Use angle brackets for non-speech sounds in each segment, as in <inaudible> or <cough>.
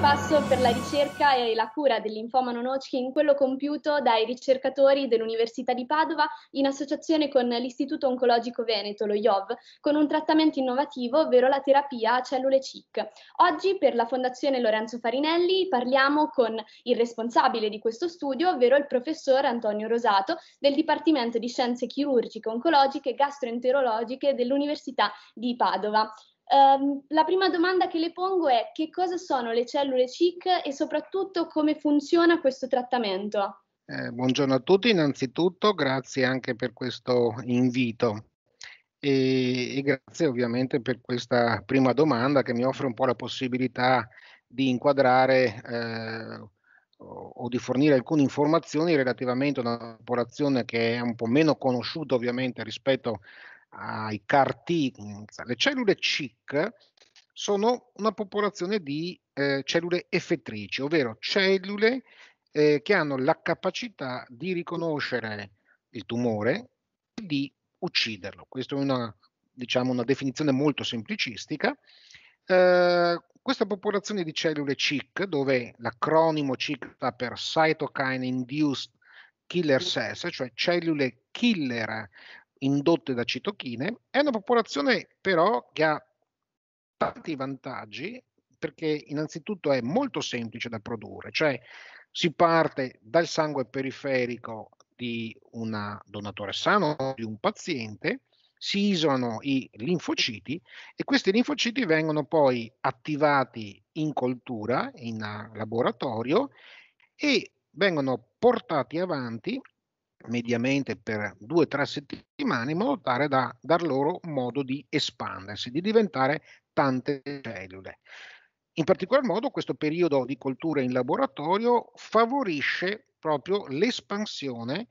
passo per la ricerca e la cura dell'infoma linfoma non Hodgkin, quello compiuto dai ricercatori dell'Università di Padova in associazione con l'Istituto Oncologico Veneto, lo IOV, con un trattamento innovativo, ovvero la terapia a cellule CIC. Oggi per la Fondazione Lorenzo Farinelli parliamo con il responsabile di questo studio, ovvero il professor Antonio Rosato del Dipartimento di Scienze Chirurgiche, Oncologiche e Gastroenterologiche dell'Università di Padova. Um, la prima domanda che le pongo è che cosa sono le cellule CIC e soprattutto come funziona questo trattamento? Eh, buongiorno a tutti, innanzitutto grazie anche per questo invito e, e, grazie ovviamente per questa prima domanda che mi offre un po' la possibilità di inquadrare eh, o di fornire alcune informazioni relativamente a una popolazione che è un po' meno conosciuta ovviamente rispetto a ai CAR T, mm, le cellule CIC sono una popolazione di eh, cellule effettrici, ovvero cellule eh, che hanno la capacità di riconoscere il tumore e di ucciderlo. Questa è una, diciamo, una definizione molto semplicistica. Eh, questa popolazione di cellule CIC, dove l'acronimo CIC sta per Cytokine Induced Killer Cells, cioè cellule killer indotte da citochine, è una popolazione però che ha tanti vantaggi perché innanzitutto è molto semplice da produrre, cioè si parte dal sangue periferico di un donatore sano, di un paziente, si isolano i linfociti e questi linfociti vengono poi attivati in coltura, in laboratorio e vengono portati avanti mediamente per due o tre settimane in modo tale da dar loro modo di espandersi, di diventare tante cellule. In particolar modo questo periodo di coltura in laboratorio favorisce proprio l'espansione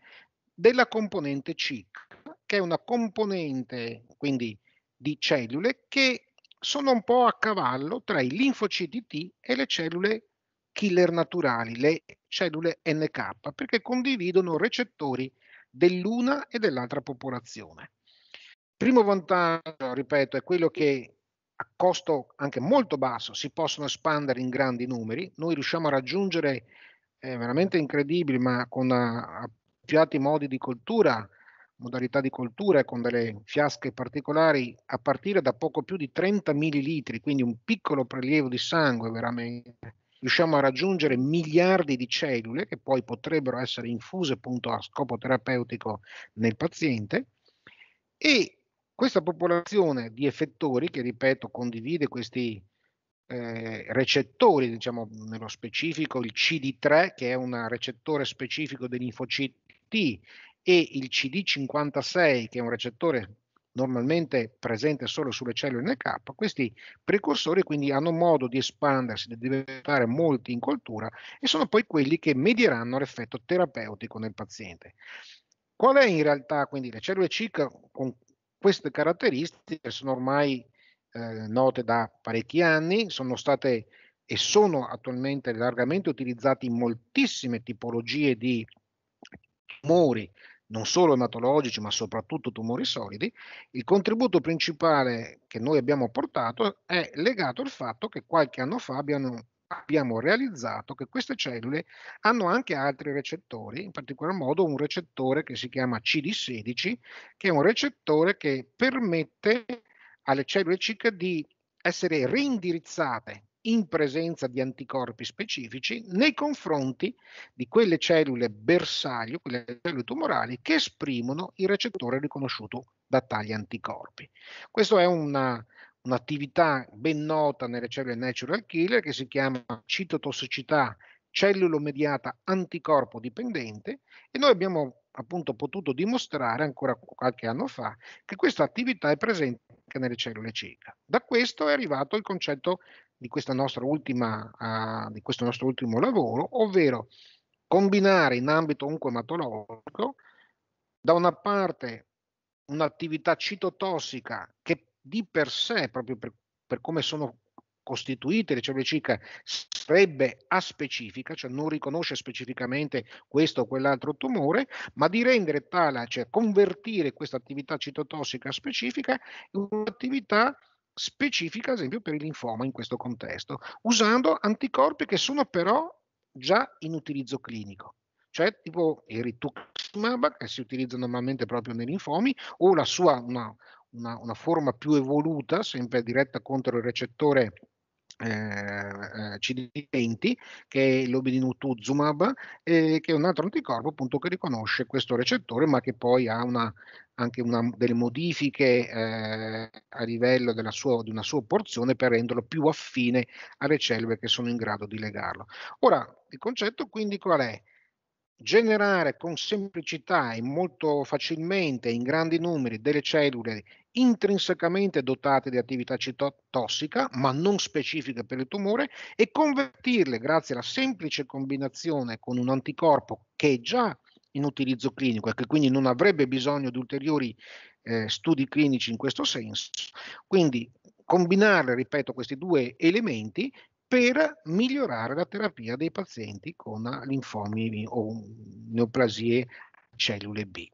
della componente CIC, che è una componente quindi di cellule che sono un po' a cavallo tra i linfociti T e le cellule killer naturali, le cellule NK, perché condividono recettori dell'una e dell'altra popolazione. Il primo vantaggio, ripeto, è quello che a costo anche molto basso si possono espandere in grandi numeri. Noi riusciamo a raggiungere eh, veramente incredibili, ma con appiati modi di coltura, modalità di coltura e con delle fiasche particolari a partire da poco più di 30 millilitri, quindi un piccolo prelievo di sangue veramente riusciamo a raggiungere miliardi di cellule che poi potrebbero essere infuse appunto a scopo terapeutico nel paziente e questa popolazione di effettori che ripeto condivide questi eh, recettori, diciamo nello specifico il CD3 che è un recettore specifico dei linfociti T e il CD56 che è un recettore normalmente presente solo sulle cellule NK, questi precursori quindi hanno modo di espandersi, di diventare molti in coltura e sono poi quelli che medieranno l'effetto terapeutico nel paziente. Qual è in realtà quindi le cellule CIC con queste caratteristiche sono ormai eh, note da parecchi anni, sono state e sono attualmente largamente utilizzate in moltissime tipologie di tumori, non solo ematologici ma soprattutto tumori solidi, il contributo principale che noi abbiamo portato è legato al fatto che qualche anno fa abbiamo, abbiamo realizzato che queste cellule hanno anche altri recettori, in particolar modo un recettore che si chiama CD16, che è un recettore che permette alle cellule CIC di essere reindirizzate in presenza di anticorpi specifici nei confronti di quelle cellule bersaglio, quelle cellule tumorali che esprimono il recettore riconosciuto da tali anticorpi. Questa è una, un'attività ben nota nelle cellule natural killer che si chiama citotossicità cellulo-mediata anticorpo dipendente e noi abbiamo appunto potuto dimostrare ancora qualche anno fa che questa attività è presente anche nelle cellule cieca. Da questo è arrivato il concetto di, ultima, uh, di questo nostro ultimo lavoro, ovvero combinare in ambito oncoematologico da una parte un'attività citotossica che di per sé, proprio per, per come sono costituite le cellule cicche, sarebbe aspecifica, cioè non riconosce specificamente questo o quell'altro tumore, ma di rendere tale, cioè convertire questa attività citotossica specifica in un'attività specifica, ad esempio, per il linfoma in questo contesto, usando anticorpi che sono però già in utilizzo clinico, cioè tipo il rituximab che si utilizza normalmente proprio nei linfomi o la sua una, una, una forma più evoluta, sempre diretta contro il recettore eh, eh, CD20 che è l'obidinutuzumab eh, che è un altro anticorpo appunto che riconosce questo recettore ma che poi ha una, anche una, delle modifiche eh, a livello sua, di una sua porzione per renderlo più affine alle cellule che sono in grado di legarlo. Ora il concetto quindi qual è? generare con semplicità e molto facilmente in grandi numeri delle cellule intrinsecamente dotate di attività citotossica, ma non specifiche per il tumore, e convertirle grazie alla semplice combinazione con un anticorpo che è già in utilizzo clinico e che quindi non avrebbe bisogno di ulteriori eh, studi clinici in questo senso. Quindi combinare, ripeto, questi due elementi per migliorare la terapia dei pazienti con linfomi o neoplasie cellule B.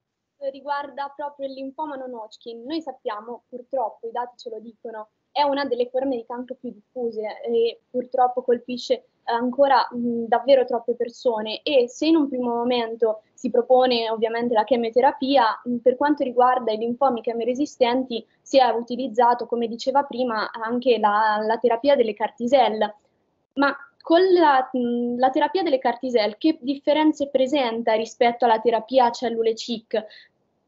Riguarda proprio il linfoma non Hodgkin, noi sappiamo purtroppo, i dati ce lo dicono, è una delle forme di cancro più diffuse e purtroppo colpisce ancora mh, davvero troppe persone e se in un primo momento si propone ovviamente la chemioterapia, mh, per quanto riguarda i linfomi chemioresistenti si è utilizzato, come diceva prima, anche la, la terapia delle cartiselle. Ma con la, mh, la terapia delle cartiselle che differenze presenta rispetto alla terapia a cellule CIC?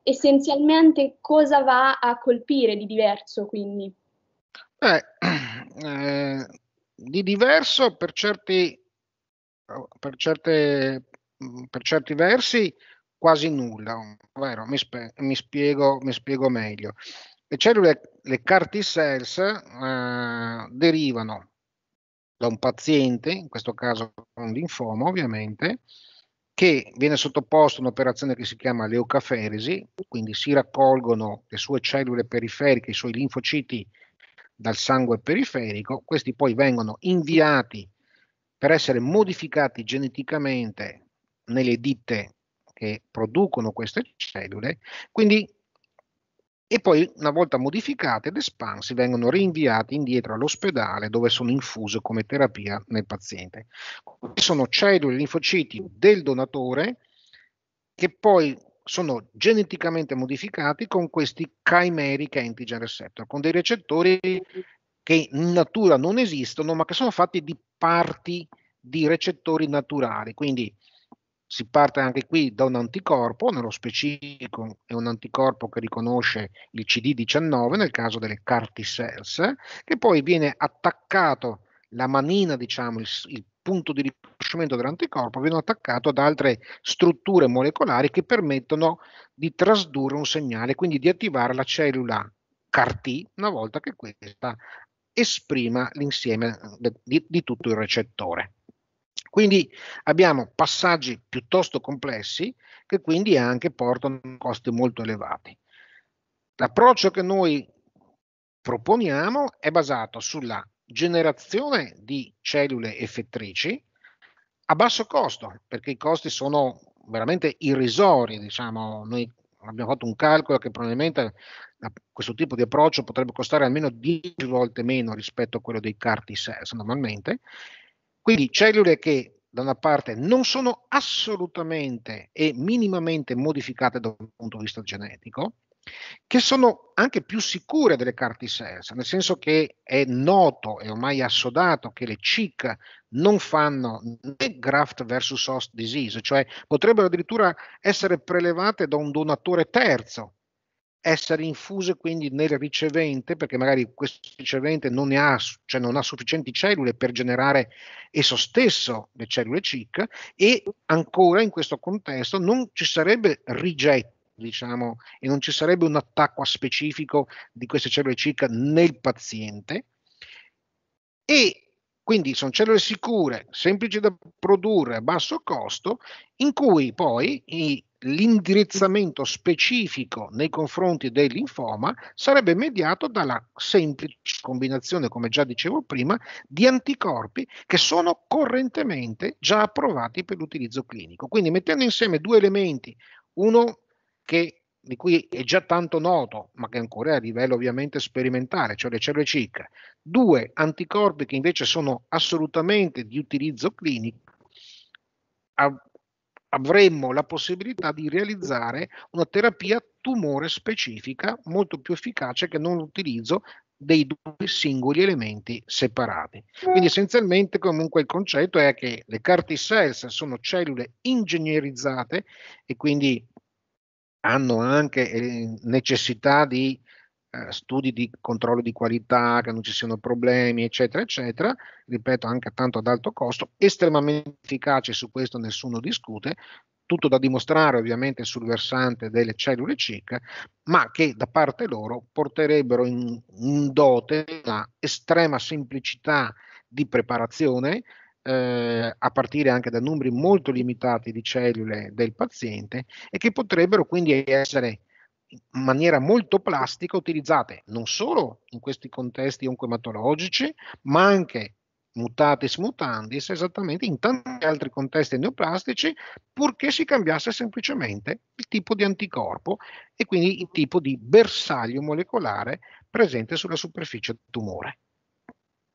Essenzialmente cosa va a colpire di diverso quindi? Beh, <clears throat> eh di diverso per certi, per, certe, mm, per certi versi quasi nulla, ovvero mi, spe, mi, spiego, mi spiego meglio. Le cellule, le CAR cells eh, derivano da un paziente, in questo caso un linfoma ovviamente, che viene sottoposto a un'operazione che si chiama leucaferesi, quindi si raccolgono le sue cellule periferiche, i suoi linfociti dal sangue periferico, questi poi vengono inviati per essere modificati geneticamente nelle ditte che producono queste cellule, quindi e poi una volta modificate ed espansi vengono rinviati indietro all'ospedale dove sono infuse come terapia nel paziente. Sono cellule linfociti del donatore che poi sono geneticamente modificati con questi chimeric antigen receptor, con dei recettori che in natura non esistono, ma che sono fatti di parti di recettori naturali. Quindi si parte anche qui da un anticorpo, nello specifico è un anticorpo che riconosce il CD19 nel caso delle CAR T cells, che poi viene attaccato la manina, diciamo, il, il punto di riconoscimento dell'anticorpo viene attaccato ad altre strutture molecolari che permettono di trasdurre un segnale, quindi di attivare la cellula CAR-T una volta che questa esprima l'insieme di, di tutto il recettore. Quindi abbiamo passaggi piuttosto complessi che quindi anche portano a costi molto elevati. L'approccio che noi proponiamo è basato sulla generazione di cellule effettrici a basso costo, perché i costi sono veramente irrisori, diciamo, noi abbiamo fatto un calcolo che probabilmente questo tipo di approccio potrebbe costare almeno 10 volte meno rispetto a quello dei cartis normalmente. Quindi cellule che da una parte non sono assolutamente e minimamente modificate da un punto di vista genetico, che sono anche più sicure delle carte SERS, nel senso che è noto e ormai assodato che le CIC non fanno né graft versus host disease, cioè potrebbero addirittura essere prelevate da un donatore terzo, essere infuse quindi nel ricevente, perché magari questo ricevente non, ha, cioè non ha sufficienti cellule per generare esso stesso le cellule CIC e ancora in questo contesto non ci sarebbe rigetto diciamo, e non ci sarebbe un attacco specifico di queste cellule circa nel paziente. E quindi sono cellule sicure, semplici da produrre a basso costo, in cui poi i, l'indirizzamento specifico nei confronti del linfoma sarebbe mediato dalla semplice combinazione, come già dicevo prima, di anticorpi che sono correntemente già approvati per l'utilizzo clinico. Quindi mettendo insieme due elementi, uno che, di cui è già tanto noto, ma che ancora è a livello ovviamente sperimentale, cioè le cellule CIC. Due anticorpi che invece sono assolutamente di utilizzo clinico, avremmo la possibilità di realizzare una terapia tumore specifica molto più efficace che non l'utilizzo dei due singoli elementi separati. Quindi essenzialmente comunque il concetto è che le CAR T cells sono cellule ingegnerizzate e quindi hanno anche eh, necessità di eh, studi di controllo di qualità, che non ci siano problemi, eccetera, eccetera, ripeto anche tanto ad alto costo, estremamente efficace, su questo nessuno discute, tutto da dimostrare ovviamente sul versante delle cellule CIC, ma che da parte loro porterebbero in, in dote una estrema semplicità di preparazione, eh, a partire anche da numeri molto limitati di cellule del paziente e che potrebbero quindi essere in maniera molto plastica utilizzate non solo in questi contesti oncoematologici, ma anche mutatis mutandis, esattamente in tanti altri contesti neoplastici, purché si cambiasse semplicemente il tipo di anticorpo e quindi il tipo di bersaglio molecolare presente sulla superficie del tumore.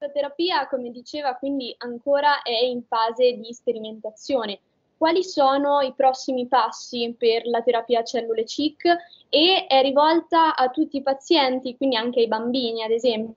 La terapia, come diceva, quindi ancora è in fase di sperimentazione. Quali sono i prossimi passi per la terapia cellule CIC e è rivolta a tutti i pazienti, quindi anche ai bambini, ad esempio?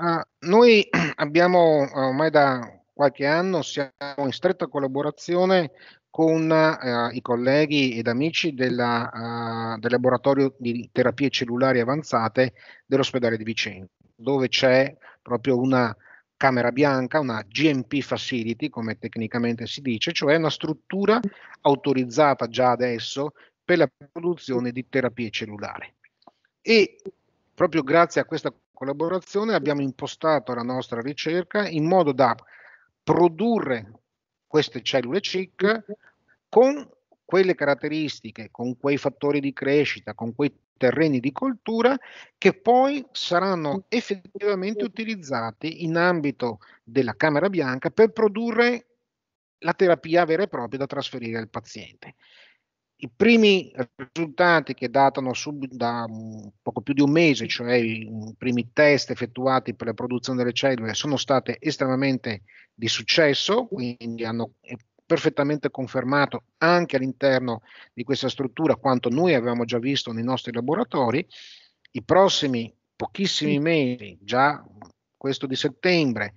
Uh, noi <clears throat> abbiamo eh, ormai da qualche anno siamo in stretta collaborazione con uh, i colleghi ed amici della, uh, del laboratorio di terapie cellulari avanzate dell'ospedale di Vicenza dove c'è proprio una camera bianca, una GMP facility, come tecnicamente si dice, cioè una struttura autorizzata già adesso per la produzione di terapie cellulari. E proprio grazie a questa collaborazione abbiamo impostato la nostra ricerca in modo da produrre queste cellule CIC con quelle caratteristiche, con quei fattori di crescita, con quei terreni di coltura che poi saranno effettivamente utilizzati in ambito della Camera Bianca per produrre la terapia vera e propria da trasferire al paziente. I primi risultati che datano subito da mm, poco più di un mese, cioè i mm, primi test effettuati per la produzione delle cellule, sono stati estremamente di successo, quindi hanno perfettamente confermato anche all'interno di questa struttura quanto noi avevamo già visto nei nostri laboratori. I prossimi pochissimi mesi, già questo di settembre,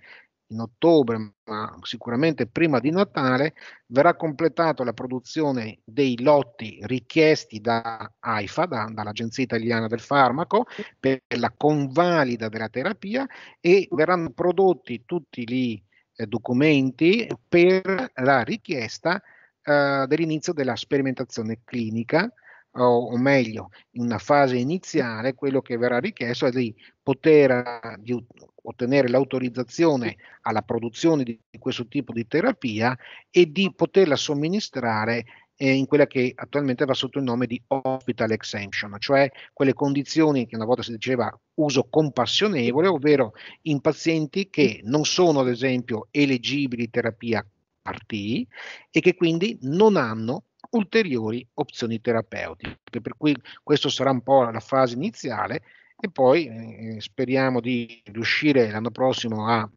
in ottobre, ma sicuramente prima di Natale, verrà completata la produzione dei lotti richiesti da AIFA, da, dall'Agenzia Italiana del Farmaco, per la convalida della terapia e verranno prodotti tutti gli eh, documenti per la richiesta eh, dell'inizio della sperimentazione clinica o, o, meglio in una fase iniziale quello che verrà richiesto è di poter eh, di ottenere l'autorizzazione alla produzione di, di questo tipo di terapia e di poterla somministrare eh, in quella che attualmente va sotto il nome di hospital exemption, cioè quelle condizioni che una volta si diceva uso compassionevole, ovvero in pazienti che non sono ad esempio elegibili terapia CAR-T e che quindi non hanno ulteriori opzioni terapeutiche, per cui questa sarà un po' la fase iniziale e poi eh, speriamo di riuscire l'anno prossimo a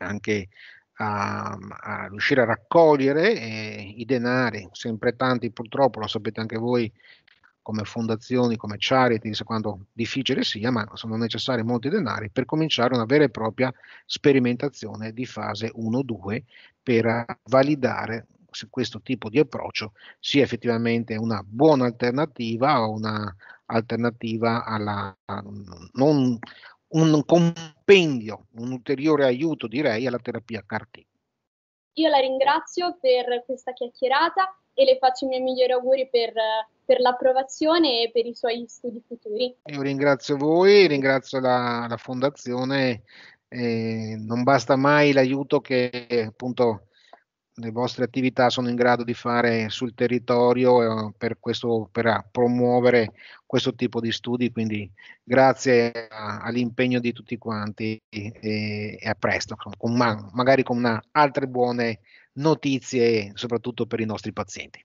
anche a, a riuscire a raccogliere eh, i denari, sempre tanti purtroppo, lo sapete anche voi come fondazioni, come charities, quanto difficile sia, ma sono necessari molti denari per cominciare una vera e propria sperimentazione di fase 1-2 per validare se questo tipo di approccio sia effettivamente una buona alternativa o una alternativa alla non un compendio, un ulteriore aiuto direi alla terapia CAR-T. Io la ringrazio per questa chiacchierata e le faccio i miei migliori auguri per, per l'approvazione e per i suoi studi futuri. Io ringrazio voi, ringrazio la, la Fondazione, eh, non basta mai l'aiuto che appunto le vostre attività sono in grado di fare sul territorio eh, per, questo, per, ah, promuovere questo tipo di studi. Quindi grazie all'impegno di tutti quanti e, e a presto, con, magari con altre buone notizie, soprattutto per i nostri pazienti.